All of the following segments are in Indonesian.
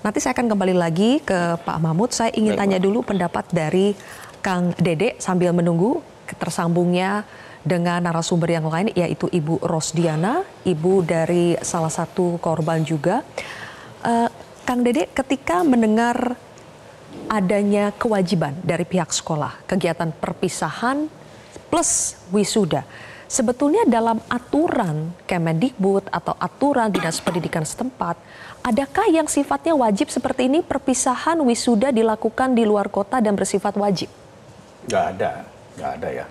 Nanti saya akan kembali lagi ke Pak Mahmud. Saya ingin Baik, tanya Pak. dulu pendapat dari Kang Dede sambil menunggu tersambungnya dengan narasumber yang lain yaitu Ibu Rosdiana, ibu dari salah satu korban juga. Uh, Kang Dede, ketika mendengar adanya kewajiban dari pihak sekolah, kegiatan perpisahan plus wisuda, Sebetulnya dalam aturan Kemendikbud atau aturan Dinas Pendidikan setempat, adakah yang sifatnya wajib seperti ini perpisahan wisuda dilakukan di luar kota dan bersifat wajib? Gak ada, gak ada ya.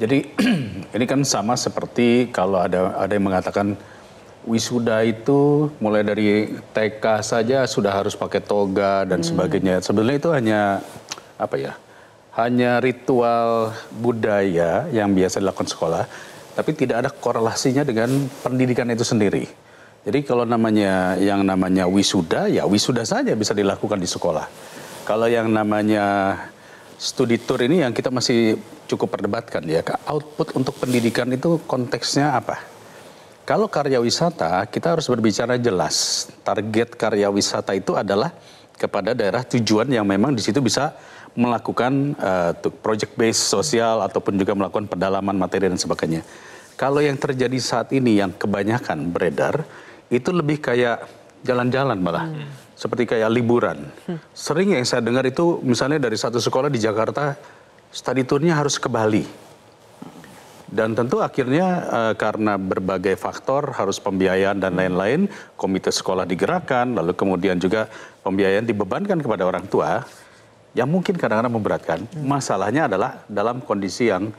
Jadi ini kan sama seperti kalau ada ada yang mengatakan wisuda itu mulai dari TK saja sudah harus pakai toga dan hmm. sebagainya. Sebenarnya itu hanya apa ya? hanya ritual budaya yang biasa dilakukan sekolah, tapi tidak ada korelasinya dengan pendidikan itu sendiri. Jadi kalau namanya yang namanya wisuda, ya wisuda saja bisa dilakukan di sekolah. Kalau yang namanya studi tour ini yang kita masih cukup perdebatkan ya, output untuk pendidikan itu konteksnya apa? Kalau karya wisata, kita harus berbicara jelas. Target karya wisata itu adalah kepada daerah tujuan yang memang di situ bisa melakukan uh, project based sosial ataupun juga melakukan pendalaman materi dan sebagainya. Kalau yang terjadi saat ini yang kebanyakan beredar itu lebih kayak jalan-jalan malah. Hmm. Seperti kayak liburan. Hmm. Sering yang saya dengar itu misalnya dari satu sekolah di Jakarta study tournya harus ke Bali. Dan tentu akhirnya e, karena berbagai faktor harus pembiayaan dan lain-lain, komite sekolah digerakkan, lalu kemudian juga pembiayaan dibebankan kepada orang tua yang mungkin kadang-kadang memberatkan. Hmm. Masalahnya adalah dalam kondisi yang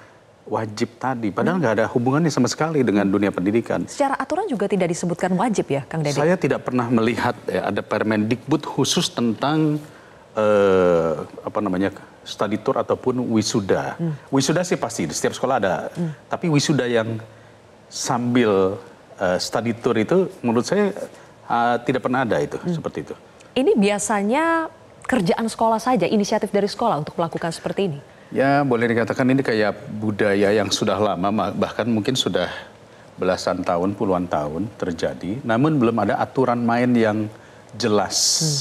wajib tadi. Padahal hmm. nggak hmm. ada hubungannya sama sekali dengan dunia pendidikan. Secara aturan juga tidak disebutkan wajib ya, Kang Deddy? Saya tidak pernah melihat ya, ada Permendikbud khusus tentang eh, apa namanya study tour ataupun wisuda. Hmm. Wisuda sih pasti di setiap sekolah ada. Hmm. Tapi wisuda yang sambil eh, study tour itu menurut saya eh, tidak pernah ada itu hmm. seperti itu. Ini biasanya kerjaan sekolah saja, inisiatif dari sekolah untuk melakukan seperti ini? Ya, boleh dikatakan ini kayak budaya yang sudah lama, bahkan mungkin sudah belasan tahun, puluhan tahun terjadi. Namun belum ada aturan main yang jelas. Hmm.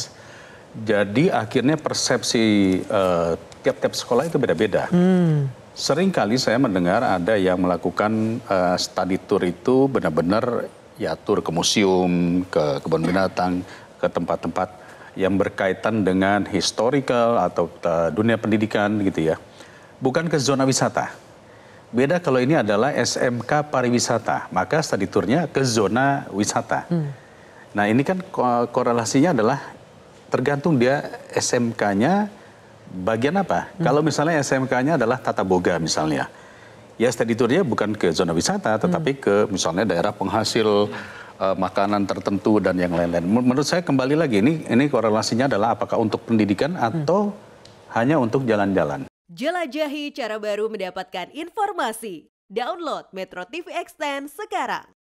Jadi akhirnya persepsi eh, tiap-tiap uh, sekolah itu beda-beda. Hmm. kali saya mendengar ada yang melakukan uh, study tour itu benar-benar ya tur ke museum, ke kebun binatang, ke tempat-tempat yang berkaitan dengan historical atau eh, dunia pendidikan gitu ya. Bukan ke zona wisata. Beda kalau ini adalah SMK pariwisata, maka study tournya ke zona wisata. Hmm. Nah ini kan korelasinya adalah tergantung dia SMK-nya bagian apa. Hmm. Kalau misalnya SMK-nya adalah tata boga misalnya, ya study tournya bukan ke zona wisata, tetapi hmm. ke misalnya daerah penghasil uh, makanan tertentu dan yang lain-lain. Menurut saya kembali lagi ini ini korelasinya adalah apakah untuk pendidikan atau hmm. hanya untuk jalan-jalan. Jelajahi cara baru mendapatkan informasi. Download Metro TV Extend sekarang.